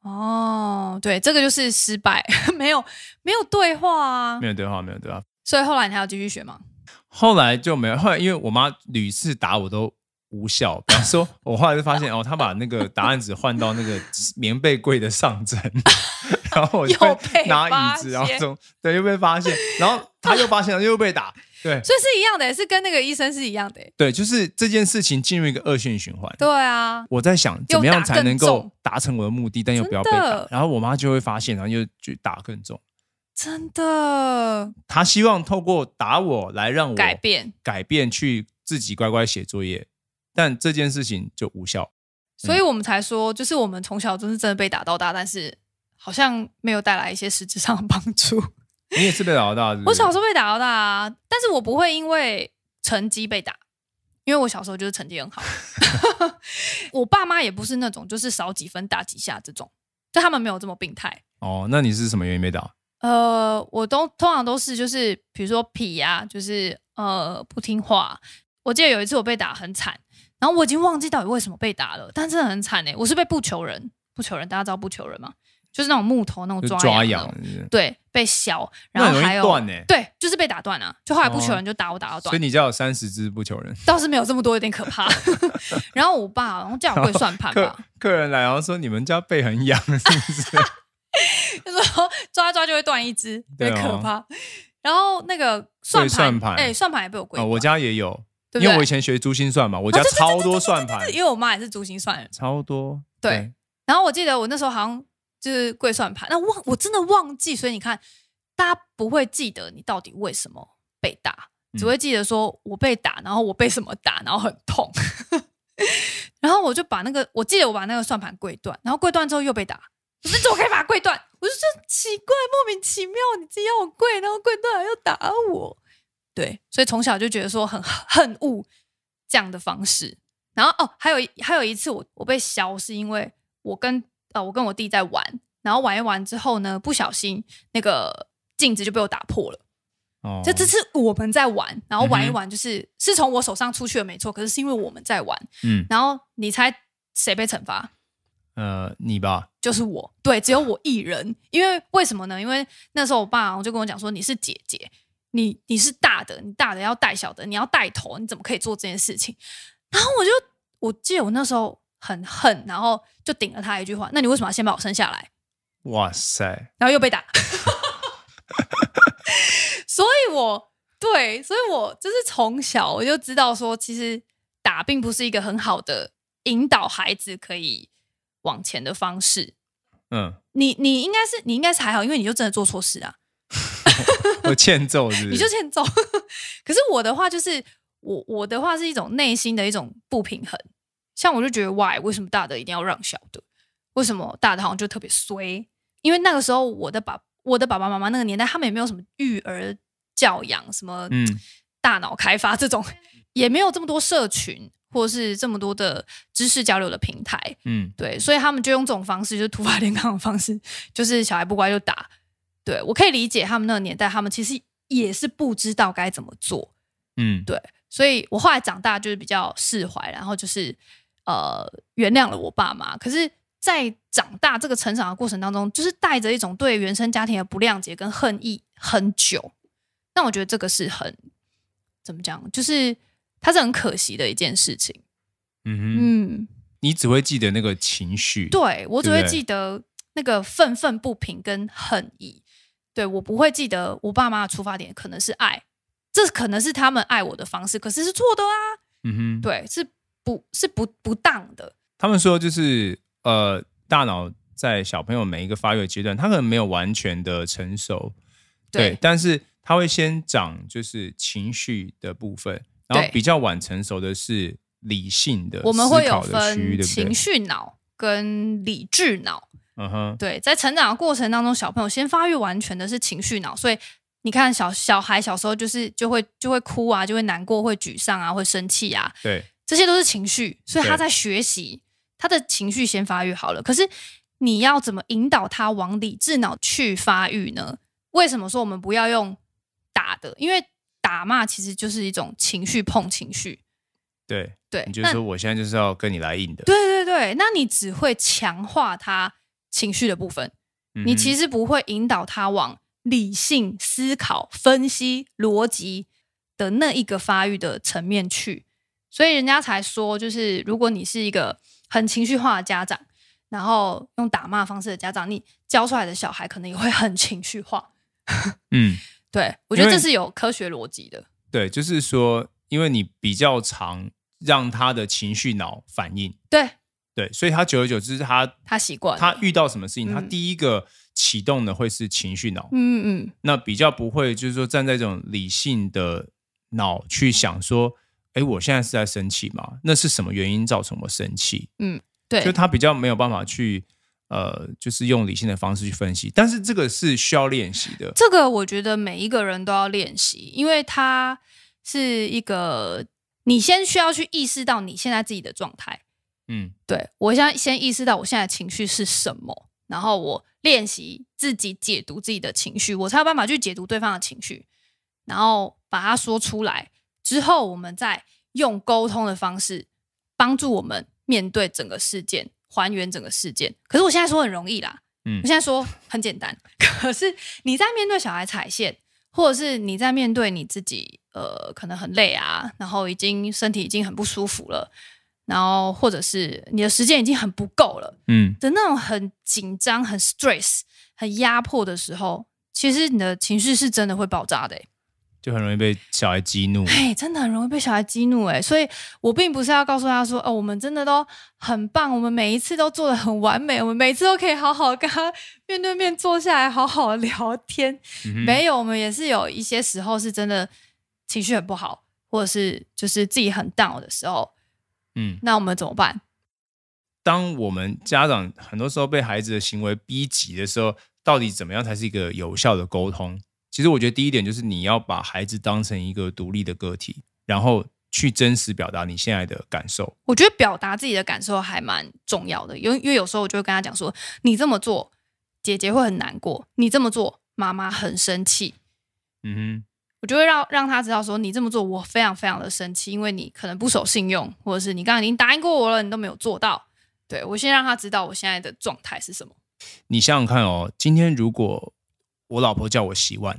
哦，对，这个就是失败，(laughs) 没有没有对话啊，没有对话，没有对话。所以后来你还要继续学吗？后来就没有，后来因为我妈屡次打我都无效，比方说 (laughs) 我后来就发现哦，她把那个答案纸换到那个棉被柜的上层，(laughs) 然后我就拿椅子，然后从对又被发现，然后她又发现了又被打，(laughs) 对，所以是一样的，是跟那个医生是一样的，对，就是这件事情进入一个恶性循环，对啊，我在想怎么样才能够达成我的目的，但又不要被打，然后我妈就会发现，然后又去打更重。真的，他希望透过打我来让我改变，改变去自己乖乖写作业，但这件事情就无效。所以我们才说，就是我们从小就是真的被打到大，但是好像没有带来一些实质上的帮助。你也是被打到大，我小时候被打到大啊，但是我不会因为成绩被打，因为我小时候就是成绩很好，(laughs) (laughs) 我爸妈也不是那种就是少几分打几下这种，就他们没有这么病态。哦，那你是什么原因被打？呃，我都通常都是就是，比如说皮呀，就是呃不听话。我记得有一次我被打很惨，然后我已经忘记到底为什么被打了，但真的很惨哎，我是被不求人，不求人，大家知道不求人吗？就是那种木头那种抓抓痒，对，被削，然后还有断呢。对，就是被打断了，就后来不求人就打我打到断。所以你家有三十只不求人，倒是没有这么多，有点可怕。(laughs) 然后我爸，然后叫我会算盘吧。客人来，然后说你们家背很痒是不是？(laughs) (laughs) 就说抓抓就会断一只，特别可怕。然后那个算盘，哎，算盘也被我跪。我家也有，因为我以前学珠心算嘛，我家超多算盘。因为我妈也是珠心算，超多。对。然后我记得我那时候好像就是跪算盘，那忘我真的忘记，所以你看大家不会记得你到底为什么被打，只会记得说我被打，然后我被什么打，然后很痛。(laughs) 然后我就把那个，我记得我把那个算盘跪断，然后跪断之后又被打。不是怎么可以把我跪断？我就说奇怪，莫名其妙，你自己要我跪，然后跪断还要打我，对，所以从小就觉得说很恨恶 (laughs) 这样的方式。然后哦，还有还有一次，我我被削是因为我跟呃我跟我弟在玩，然后玩一玩之后呢，不小心那个镜子就被我打破了。哦，这只是我们在玩，然后玩一玩就是是从我手上出去的没错，可是是因为我们在玩，嗯，然后你猜谁被惩罚？呃，你吧，就是我，对，只有我一人，因为为什么呢？因为那时候我爸就跟我讲说，你是姐姐，你你是大的，你大的要带小的，你要带头，你怎么可以做这件事情？然后我就，我记得我那时候很恨，然后就顶了他一句话：，那你为什么要先把我生下来？哇塞！然后又被打，(laughs) 所以我对，所以我就是从小我就知道说，其实打并不是一个很好的引导孩子可以。往前的方式，嗯，你你应该是你应该是还好，因为你就真的做错事啊，(laughs) 我欠揍，(laughs) 你就欠揍。(laughs) 可是我的话就是，我我的话是一种内心的一种不平衡，像我就觉得，why 为什么大的一定要让小的？为什么大的好像就特别衰？因为那个时候我的爸，我的爸爸妈妈那个年代，他们也没有什么育儿教养，什么大脑开发这种。也没有这么多社群，或者是这么多的知识交流的平台，嗯，对，所以他们就用这种方式，就是突发连抗的方式，就是小孩不乖就打。对我可以理解他们那个年代，他们其实也是不知道该怎么做，嗯，对，所以我后来长大就是比较释怀，然后就是呃原谅了我爸妈。可是，在长大这个成长的过程当中，就是带着一种对原生家庭的不谅解跟恨意很久。那我觉得这个是很怎么讲，就是。它是很可惜的一件事情，嗯嗯，你只会记得那个情绪，对我只会记得那个愤愤不平跟恨意，对我不会记得我爸妈的出发点可能是爱，这可能是他们爱我的方式，可是是错的啊，嗯哼，对，是不，是不不当的。他们说就是呃，大脑在小朋友每一个发育阶段，他可能没有完全的成熟，对，但是他会先长就是情绪的部分。然后比较晚成熟的是理性的，我们会有分情绪脑跟理智脑。嗯哼，对，在成长的过程当中，小朋友先发育完全的是情绪脑，所以你看小小孩小时候就是就会就会哭啊，就会难过、会沮丧啊、会生气啊，对，这些都是情绪，所以他在学习，他的情绪先发育好了。可是你要怎么引导他往理智脑去发育呢？为什么说我们不要用打的？因为打骂其实就是一种情绪碰情绪，对对，你就是说我现在就是要跟你来硬的，对对对，那你只会强化他情绪的部分，你其实不会引导他往理性思考、分析、逻辑的那一个发育的层面去，所以人家才说，就是如果你是一个很情绪化的家长，然后用打骂方式的家长，你教出来的小孩可能也会很情绪化，嗯。(laughs) 对，我觉得这是有科学逻辑的。对，就是说，因为你比较常让他的情绪脑反应，对对，所以他久而久之，他他习惯，他遇到什么事情，他第一个启动的会是情绪脑，嗯嗯，那比较不会就是说站在这种理性的脑去想说，哎，我现在是在生气吗？那是什么原因造成我生气？嗯，对，就他比较没有办法去。呃，就是用理性的方式去分析，但是这个是需要练习的。这个我觉得每一个人都要练习，因为它是一个你先需要去意识到你现在自己的状态。嗯，对我现在先意识到我现在情绪是什么，然后我练习自己解读自己的情绪，我才有办法去解读对方的情绪，然后把它说出来之后，我们再用沟通的方式帮助我们面对整个事件。还原整个事件，可是我现在说很容易啦，嗯，我现在说很简单，(laughs) 可是你在面对小孩踩线，或者是你在面对你自己，呃，可能很累啊，然后已经身体已经很不舒服了，然后或者是你的时间已经很不够了，嗯，的那种很紧张、很 stress、很压迫的时候，其实你的情绪是真的会爆炸的。就很容易被小孩激怒，哎，真的很容易被小孩激怒，哎，所以我并不是要告诉他说，哦，我们真的都很棒，我们每一次都做的很完美，我们每次都可以好好跟他面对面坐下来好好聊天。没有，我们也是有一些时候是真的情绪很不好，或者是就是自己很 down 的时候，嗯，那我们怎么办？当我们家长很多时候被孩子的行为逼急的时候，到底怎么样才是一个有效的沟通？其实我觉得第一点就是你要把孩子当成一个独立的个体，然后去真实表达你现在的感受。我觉得表达自己的感受还蛮重要的，因为因为有时候我就会跟他讲说，你这么做，姐姐会很难过；你这么做，妈妈很生气。嗯，哼。我就会让让他知道说，你这么做，我非常非常的生气，因为你可能不守信用，或者是你刚刚已经答应过我了，你都没有做到。对我先让他知道我现在的状态是什么。你想想看哦，今天如果。我老婆叫我洗碗，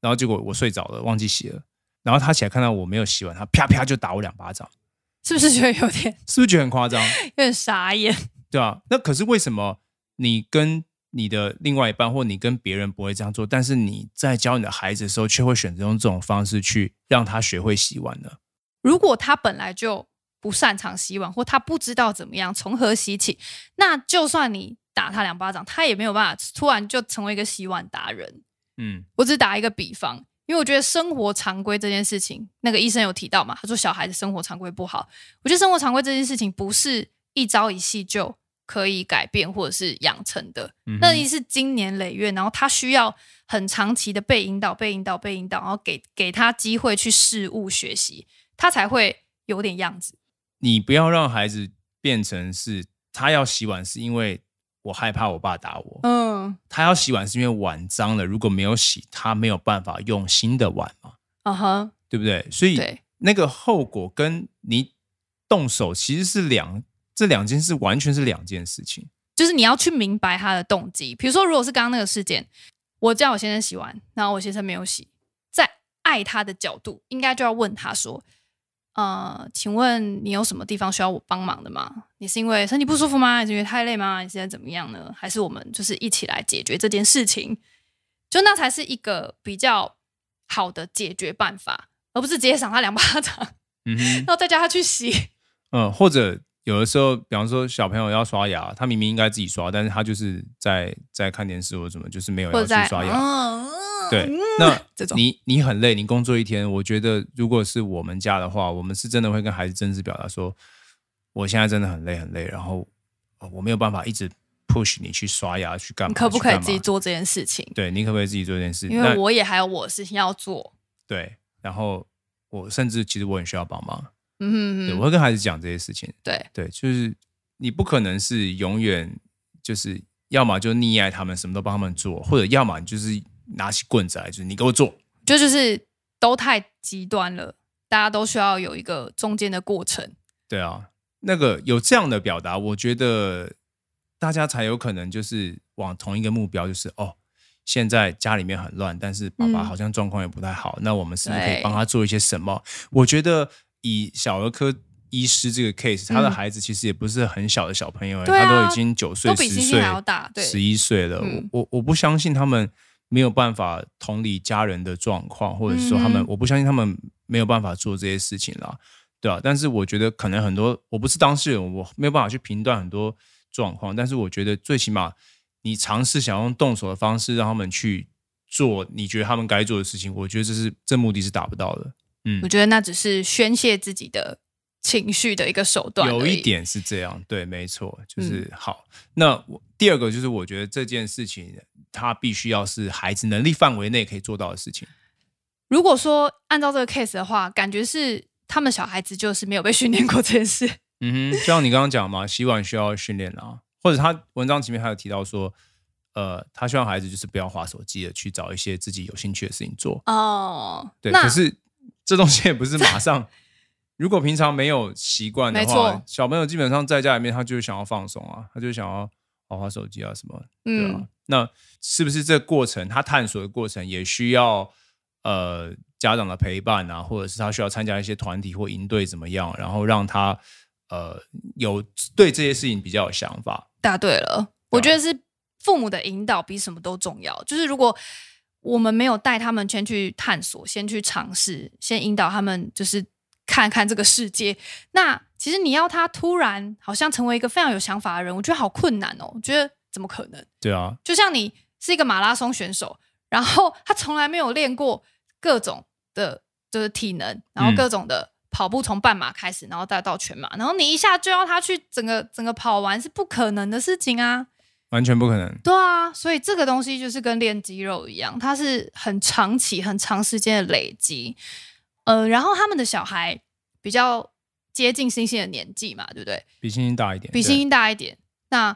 然后结果我睡着了，忘记洗了。然后她起来看到我没有洗碗，她啪啪就打我两巴掌。是不是觉得有点？(laughs) 是不是觉得很夸张？(laughs) 有点傻眼。对啊，那可是为什么你跟你的另外一半，或你跟别人不会这样做，但是你在教你的孩子的时候，却会选择用这种方式去让他学会洗碗呢？如果他本来就不擅长洗碗，或他不知道怎么样从何洗起，那就算你。打他两巴掌，他也没有办法突然就成为一个洗碗达人。嗯，我只打一个比方，因为我觉得生活常规这件事情，那个医生有提到嘛，他说小孩子生活常规不好，我觉得生活常规这件事情不是一朝一夕就可以改变或者是养成的，那你是经年累月，然后他需要很长期的被引导、被引导、被引导，然后给给他机会去事物学习，他才会有点样子。你不要让孩子变成是他要洗碗是因为。我害怕我爸打我。嗯，他要洗碗是因为碗脏了，如果没有洗，他没有办法用新的碗嘛。啊哈，对不对？所以那个后果跟你动手其实是两，这两件事，完全是两件事情。就是你要去明白他的动机。比如说，如果是刚刚那个事件，我叫我先生洗碗，然后我先生没有洗，在爱他的角度，应该就要问他说。呃，请问你有什么地方需要我帮忙的吗？你是因为身体不舒服吗？还是因为太累吗？你现在怎么样呢？还是我们就是一起来解决这件事情，就那才是一个比较好的解决办法，而不是直接赏他两巴掌，嗯然后再叫他去洗，嗯，或者有的时候，比方说小朋友要刷牙，他明明应该自己刷，但是他就是在在看电视或什么，就是没有要去刷牙。对，那 (laughs) 这种你你很累，你工作一天，我觉得如果是我们家的话，我们是真的会跟孩子真实表达说，我现在真的很累很累，然后，我没有办法一直 push 你去刷牙去干嘛，你可不可以自己做这件事情？对，你可不可以自己做这件事？因为我也还有我的事情要做。对，然后我甚至其实我很需要帮忙。嗯，我会跟孩子讲这些事情。对对，就是你不可能是永远就是，要么就溺爱他们，什么都帮他们做，或者要么就是。拿起棍子来，就是你给我做，就就是都太极端了，大家都需要有一个中间的过程。对啊，那个有这样的表达，我觉得大家才有可能就是往同一个目标，就是哦，现在家里面很乱，但是爸爸好像状况也不太好，那我们是不是可以帮他做一些什么？我觉得以小儿科医师这个 case，他的孩子其实也不是很小的小朋友，他都已经九岁、十岁、十一岁了，我我不相信他们。没有办法同理家人的状况，或者说他们，我不相信他们没有办法做这些事情啦，对啊，但是我觉得可能很多，我不是当事人，我没有办法去评断很多状况。但是我觉得最起码，你尝试想用动手的方式让他们去做你觉得他们该做的事情，我觉得这是这目的是达不到的。嗯，我觉得那只是宣泄自己的情绪的一个手段。有一点是这样，对，没错，就是好。那我第二个就是，我觉得这件事情。他必须要是孩子能力范围内可以做到的事情。如果说按照这个 case 的话，感觉是他们小孩子就是没有被训练过这件事。嗯哼，就像你刚刚讲嘛，洗 (laughs) 碗需要训练啊。或者他文章前面还有提到说，呃，他希望孩子就是不要划手机的，去找一些自己有兴趣的事情做。哦，对。可是这东西也不是马上，(laughs) 如果平常没有习惯的话，小朋友基本上在家里面，他就想要放松啊，他就想要滑滑手机啊什么，嗯。那是不是这过程，他探索的过程也需要呃家长的陪伴啊，或者是他需要参加一些团体或营队怎么样，然后让他呃有对这些事情比较有想法？答对了，我觉得是父母的引导比什么都重要。就是如果我们没有带他们先去探索，先去尝试，先引导他们，就是看看这个世界。那其实你要他突然好像成为一个非常有想法的人，我觉得好困难哦，我觉得。怎么可能？对啊，就像你是一个马拉松选手，然后 (laughs) 他从来没有练过各种的就是体能，然后各种的跑步从半马开始，然后再到全马，然后你一下就要他去整个整个跑完是不可能的事情啊，完全不可能。对啊，所以这个东西就是跟练肌肉一样，它是很长期、很长时间的累积。呃，然后他们的小孩比较接近星星的年纪嘛，对不对？比星星大一点，比星星大一点。那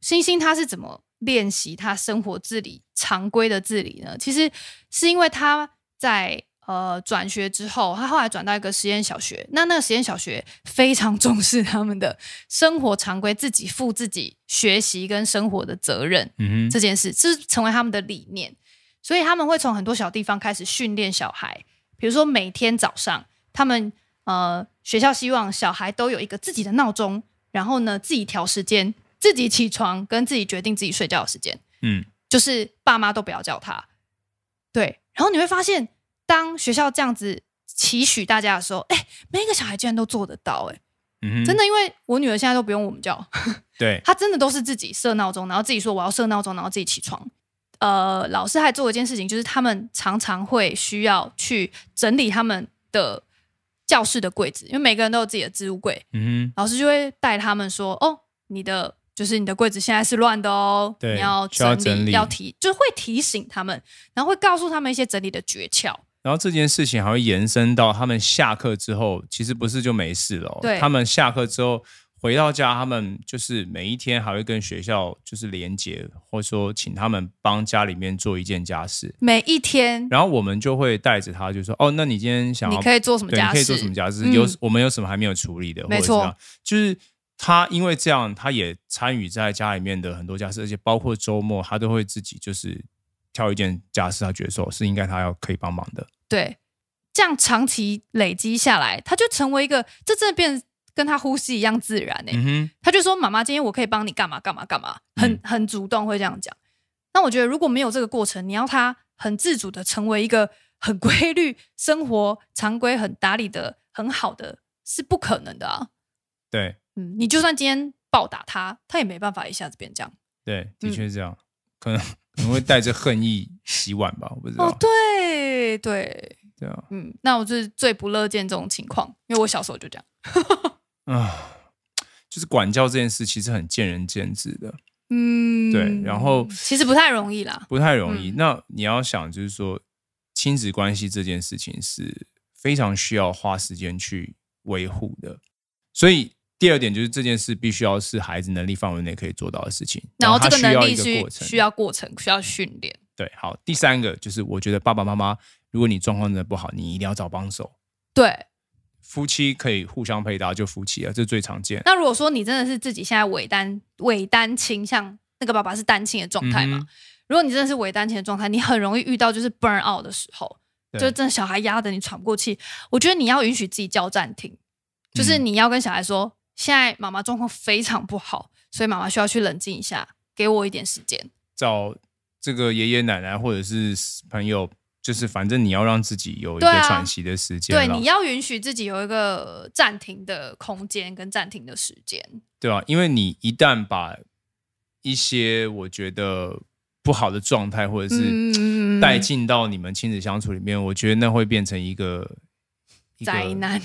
星星他是怎么练习他生活自理常规的自理呢？其实是因为他在呃转学之后，他后来转到一个实验小学，那那个实验小学非常重视他们的生活常规，自己负自己学习跟生活的责任。嗯，这件事是成为他们的理念，所以他们会从很多小地方开始训练小孩，比如说每天早上，他们呃学校希望小孩都有一个自己的闹钟，然后呢自己调时间。自己起床，跟自己决定自己睡觉的时间，嗯，就是爸妈都不要叫他，对。然后你会发现，当学校这样子期许大家的时候，哎，每一个小孩竟然都做得到，哎，嗯，真的，因为我女儿现在都不用我们叫，(laughs) 对，她真的都是自己设闹钟，然后自己说我要设闹钟，然后自己起床。呃，老师还做一件事情，就是他们常常会需要去整理他们的教室的柜子，因为每个人都有自己的置物柜，嗯，老师就会带他们说，哦，你的。就是你的柜子现在是乱的哦，对，你要整理，要提，就是会提醒他们，然后会告诉他们一些整理的诀窍。然后这件事情还会延伸到他们下课之后，其实不是就没事了。对，他们下课之后回到家，他们就是每一天还会跟学校就是连接，或者说请他们帮家里面做一件家事。每一天，然后我们就会带着他，就说：“哦，那你今天想你可以做什么家事？可以做什么家事？有我们有什么还没有处理的？没错，就是。”他因为这样，他也参与在家里面的很多家事，而且包括周末，他都会自己就是挑一件家事，他觉得说，是应该他要可以帮忙的。对，这样长期累积下来，他就成为一个，这真的变跟他呼吸一样自然诶。他就说：“妈妈，今天我可以帮你干嘛？干嘛？干嘛？”很很主动会这样讲。那我觉得如果没有这个过程，你要他很自主的成为一个很规律生活常规、很打理的很好的，是不可能的啊。对。嗯，你就算今天暴打他，他也没办法一下子变这样。对，的确这样，可能可能会带着恨意洗碗吧，我不知道。哦，对对对啊，嗯，那我就是最不乐见这种情况，因为我小时候就这样。啊，(laughs) 就是管教这件事其实很见仁见智的，嗯，对，然后其实不太容易啦，不太容易。那你要想就是说，亲子关系这件事情是非常需要花时间去维护的，所以。第二点就是这件事必须要是孩子能力范围内可以做到的事情，然后这个能力需要需要过程，需要训练。对，好，第三个就是我觉得爸爸妈妈，如果你状况真的不好，你一定要找帮手。对，夫妻可以互相配搭就夫妻了，这最常见。那如果说你真的是自己现在尾单尾单亲，像那个爸爸是单亲的状态嘛？如果你真的是尾单亲的状态，你很容易遇到就是 burn out 的时候，就真的小孩压得你喘不过气。我觉得你要允许自己叫暂停，就是你要跟小孩说。现在妈妈状况非常不好，所以妈妈需要去冷静一下，给我一点时间。找这个爷爷奶奶或者是朋友，就是反正你要让自己有一个喘息的时间。对，你要允许自己有一个暂停的空间跟暂停的时间，对啊，因为你一旦把一些我觉得不好的状态或者是带进到你们亲子相处里面，我觉得那会变成一个。灾难，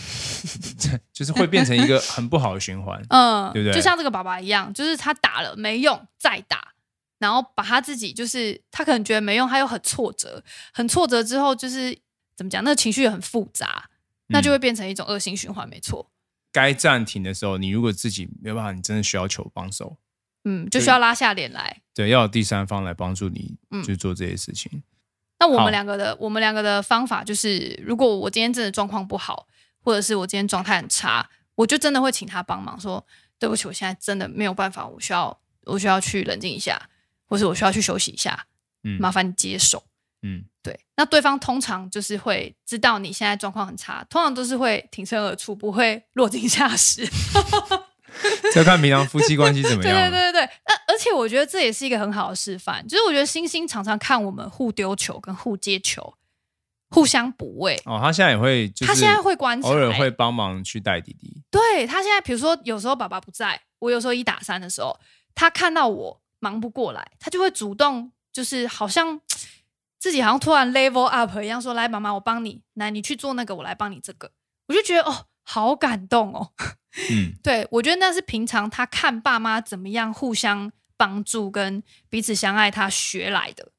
(laughs) 就是会变成一个很不好的循环，嗯，对不对？就像这个爸爸一样，就是他打了没用，再打，然后把他自己，就是他可能觉得没用，他又很挫折，很挫折之后，就是怎么讲？那情绪很复杂，那就会变成一种恶性循环，没错。该暂停的时候，你如果自己没办法，你真的需要求帮手，嗯，就需要拉下脸来，对，要有第三方来帮助你去做这些事情。那我们两个的我们两个的方法就是，如果我今天真的状况不好，或者是我今天状态很差，我就真的会请他帮忙，说对不起，我现在真的没有办法，我需要我需要去冷静一下，或是我需要去休息一下，麻烦你接手。嗯，对，那对方通常就是会知道你现在状况很差，通常都是会挺身而出，不会落井下石。(laughs) 在 (laughs) 看平常夫妻关系怎么样？(laughs) 对对对对对。那而且我觉得这也是一个很好的示范。就是我觉得星星常常看我们互丢球跟互接球，互相补位。哦，他现在也会，他现在会观察，偶尔会帮忙去带弟弟。对他现在，比如说有时候爸爸不在，我有时候一打三的时候，他看到我忙不过来，他就会主动就是好像自己好像突然 level up 一样，说来妈妈，我帮你，来你去做那个，我来帮你这个。我就觉得哦。好感动哦，嗯，(laughs) 对我觉得那是平常他看爸妈怎么样互相帮助跟彼此相爱，他学来的。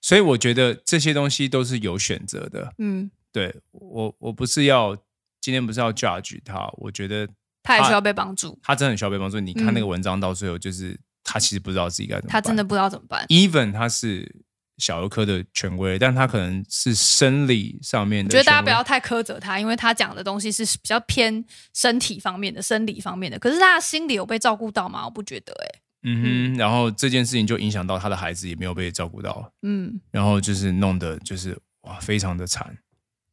所以我觉得这些东西都是有选择的，嗯，对我我不是要今天不是要 judge 他，我觉得他也需要被帮助，他真的很需要被帮助。你看那个文章到最后，就是他其实不知道自己该，怎么他真的不知道怎么办。Even 他是。小儿科的权威，但他可能是生理上面的。我觉得大家不要太苛责他，因为他讲的东西是比较偏身体方面的、生理方面的。可是他的心理有被照顾到吗？我不觉得，哎。嗯哼，然后这件事情就影响到他的孩子，也没有被照顾到。嗯，然后就是弄的，就是哇，非常的惨。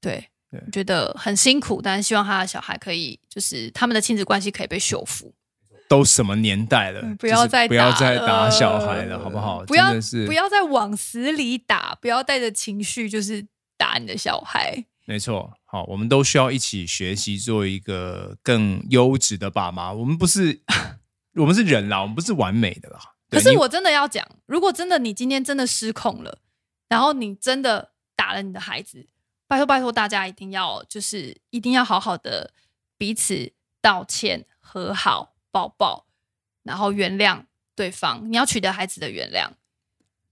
对，觉得很辛苦，但是希望他的小孩可以，就是他们的亲子关系可以被修复。都什么年代了，不要再不要再打小孩了，好不好？不要是不要再往死里打，不要带着情绪就是打你的小孩。没错，好，我们都需要一起学习做一个更优质的爸妈。我们不是 (laughs) 我们是人啦，我们不是完美的啦。可是我真的要讲，如果真的你今天真的失控了，然后你真的打了你的孩子，拜托拜托，大家一定要就是一定要好好的彼此道歉和好。抱抱，然后原谅对方。你要取得孩子的原谅，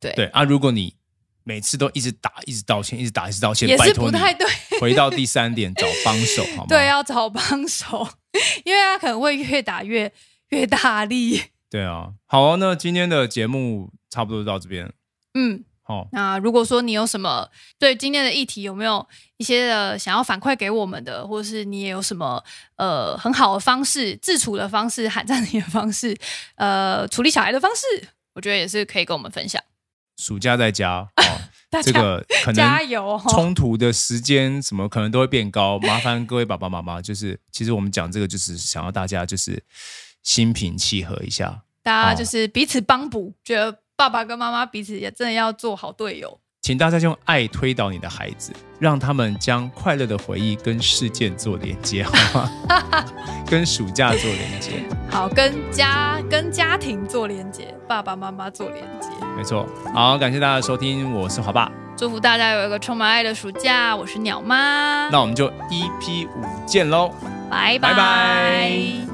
对对啊。如果你每次都一直打，一直道歉，一直打，一直道歉，也是不太对。回到第三点，找帮手，(laughs) 对，要找帮手，因为他可能会越打越越大力。对啊，好啊，那今天的节目差不多就到这边。嗯。那如果说你有什么对今天的议题有没有一些的想要反馈给我们的，或者是你也有什么呃很好的方式自处的方式、喊战力的方式、(laughs) 呃处理小孩的方式，我觉得也是可以跟我们分享。暑假在家，(laughs) 这个可能加油冲突的时间什么可能都会变高，麻烦各位爸爸妈妈，就是其实我们讲这个就是想要大家就是心平气和一下，大家就是彼此帮补，觉得。爸爸跟妈妈彼此也真的要做好队友，请大家用爱推导你的孩子，让他们将快乐的回忆跟事件做连接，好吗？(laughs) 跟暑假做连接，好，跟家跟家庭做连接，爸爸妈妈做连接，没错。好，感谢大家收听，我是华爸，祝福大家有一个充满爱的暑假，我是鸟妈，那我们就 EP 五见喽，拜拜拜。